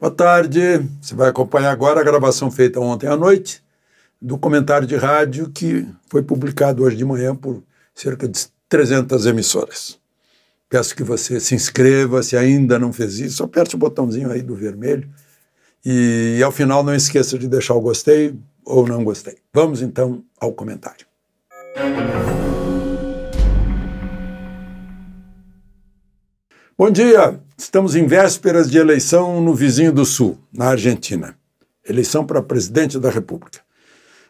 Boa tarde. Você vai acompanhar agora a gravação feita ontem à noite do comentário de rádio que foi publicado hoje de manhã por cerca de 300 emissoras. Peço que você se inscreva, se ainda não fez isso, aperte o botãozinho aí do vermelho e, e ao final não esqueça de deixar o gostei ou não gostei. Vamos então ao comentário. Bom dia! Estamos em vésperas de eleição no vizinho do Sul, na Argentina. Eleição para presidente da República.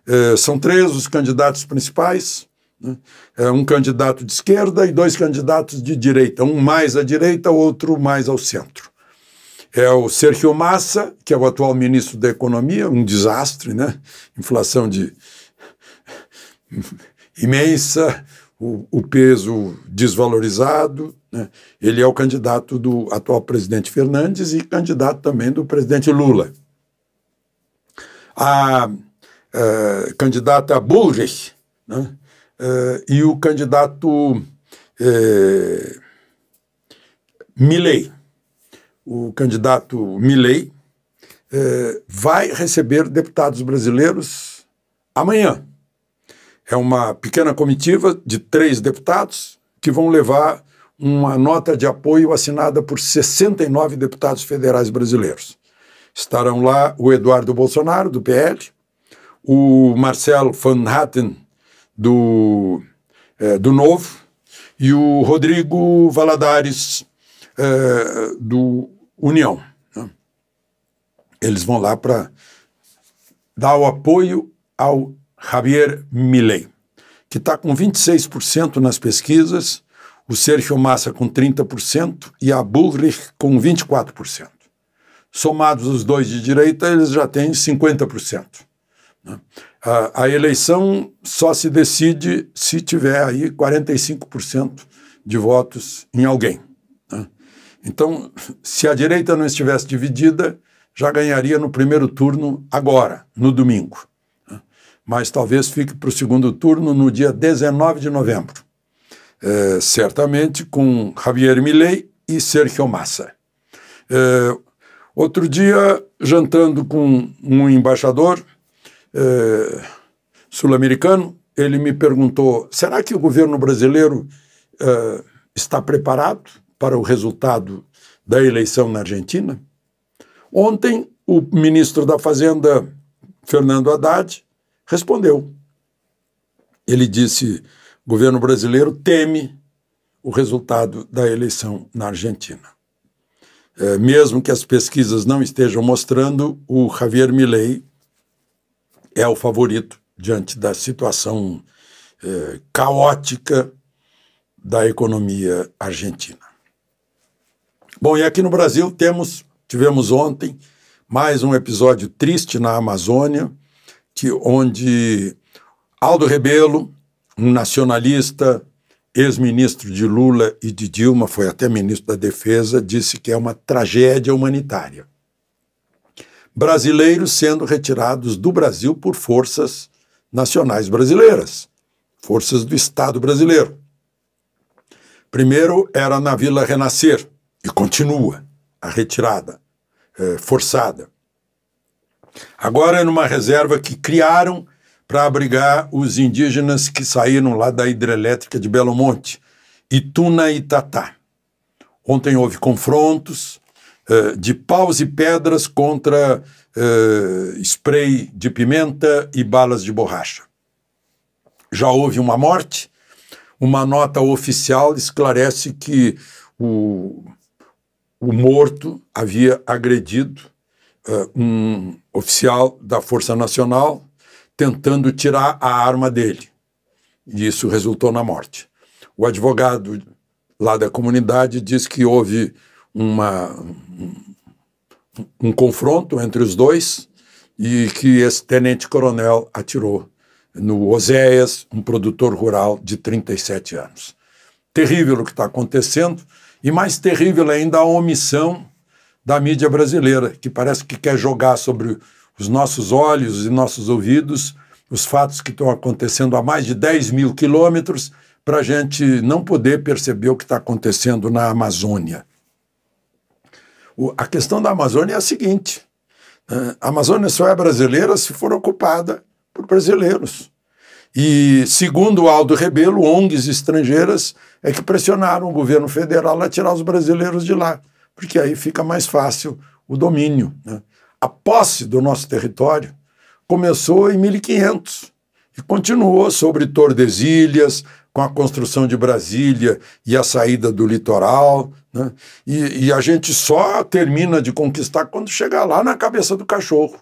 É, são três os candidatos principais: né? é, um candidato de esquerda e dois candidatos de direita, um mais à direita, outro mais ao centro. É o Sergio Massa, que é o atual ministro da Economia, um desastre, né? Inflação de imensa, o, o peso desvalorizado, né? Ele é o candidato do atual presidente Fernandes e candidato também do presidente Lula. A eh, candidata Bullrich né? Eh, e o candidato eh, Milley. O candidato Milley vai receber deputados brasileiros amanhã. É uma pequena comitiva de três deputados que vão levar uma nota de apoio assinada por 69 deputados federais brasileiros. Estarão lá o Eduardo Bolsonaro, do PL, o Marcelo Van Hatten, do, é, do Novo, e o Rodrigo Valadares, é, do União. Né? Eles vão lá para dar o apoio ao Javier Milei, que está com 26% nas pesquisas o Sérgio Massa com 30% e a Bullrich com 24%. Somados os dois de direita, eles já têm 50%. Né? A, a eleição só se decide se tiver aí 45% de votos em alguém. Né? Então, se a direita não estivesse dividida, já ganharia no primeiro turno agora, no domingo. Né? Mas talvez fique para o segundo turno no dia 19 de novembro. É, certamente com Javier Milei e Sergio Massa. É, outro dia, jantando com um embaixador é, sul-americano, ele me perguntou: será que o governo brasileiro é, está preparado para o resultado da eleição na Argentina? Ontem, o ministro da Fazenda, Fernando Haddad, respondeu. Ele disse: o governo brasileiro teme o resultado da eleição na Argentina. É, mesmo que as pesquisas não estejam mostrando, o Javier Milei é o favorito diante da situação é, caótica da economia argentina. Bom, e aqui no Brasil temos, tivemos ontem mais um episódio triste na Amazônia, que onde Aldo Rebelo, um nacionalista, ex-ministro de Lula e de Dilma, foi até ministro da Defesa, disse que é uma tragédia humanitária. Brasileiros sendo retirados do Brasil por forças nacionais brasileiras, forças do Estado brasileiro. Primeiro era na Vila Renascer, e continua a retirada é, forçada. Agora é numa reserva que criaram para abrigar os indígenas que saíram lá da hidrelétrica de Belo Monte, Ituna e Tatá. Ontem houve confrontos eh, de paus e pedras contra eh, spray de pimenta e balas de borracha. Já houve uma morte. Uma nota oficial esclarece que o, o morto havia agredido eh, um oficial da Força Nacional tentando tirar a arma dele. E isso resultou na morte. O advogado lá da comunidade diz que houve uma, um, um confronto entre os dois e que esse tenente-coronel atirou no Oséias, um produtor rural de 37 anos. Terrível o que está acontecendo, e mais terrível ainda a omissão da mídia brasileira, que parece que quer jogar sobre os nossos olhos e nossos ouvidos os fatos que estão acontecendo a mais de 10 mil quilômetros para a gente não poder perceber o que está acontecendo na Amazônia. O, a questão da Amazônia é a seguinte: né, a Amazônia só é brasileira se for ocupada por brasileiros. E, segundo Aldo Rebelo, ONGs estrangeiras é que pressionaram o governo federal a tirar os brasileiros de lá, porque aí fica mais fácil o domínio. Né? a posse do nosso território começou em 1500 e continuou sobre Tordesilhas, com a construção de Brasília e a saída do litoral. Né? E, e, a gente só termina de conquistar quando chegar lá na cabeça do cachorro.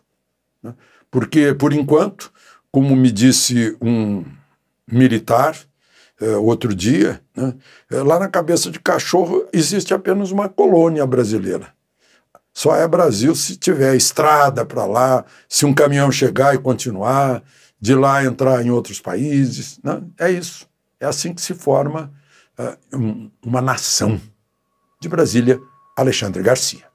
Né? Porque, por enquanto, como me disse um militar é, outro dia, né? é, lá na cabeça de cachorro existe apenas uma colônia brasileira. Só é Brasil se tiver estrada para lá, se um caminhão chegar e continuar, de lá entrar em outros países. Né? É isso. É assim que se forma uh, um, uma nação. De Brasília, Alexandre Garcia.